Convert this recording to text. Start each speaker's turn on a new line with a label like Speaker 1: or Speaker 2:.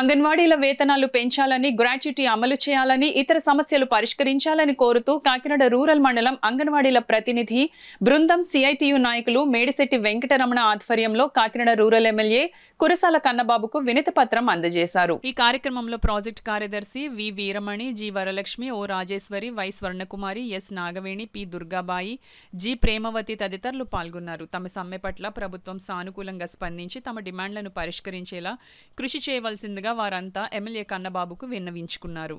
Speaker 1: అంగన్వాడీల వేతనాలు పెంచాలని గ్రాట్యుటీ అమలు చేయాలని ఇతర సమస్యలు పరిష్కరించాలని కోరుతూ కాకినాడ రూరల్ మండలం అంగన్వాడీల ప్రతినిధి బృందం సిఐటియు నాయకులు మేడిశెట్టి వెంకటరమణ ఆధ్వర్యంలో కాకినాడ రూరల్ ఎమ్మెల్యే కురసాల కన్నబాబుకు వినతి పత్రం అందజేశారు ఈ కార్యక్రమంలో ప్రాజెక్టు కార్యదర్శి V Veeramani G Varalakshmi O Rajeswari Y Swarnakumari S Nagaveni P Durgabai G Premavathi తదితరులు పాల్గొన్నారు తమ సమ్మె పట్ల ప్రభుత్వం సానుకూలంగా స్పందించి తమ డిమాండ్లను పరిష్కరించేలా కృషి చేయవలసిందిగా వారంతా ఎమ్మెల్యే కన్నబాబుకు విన్నవించుకున్నారు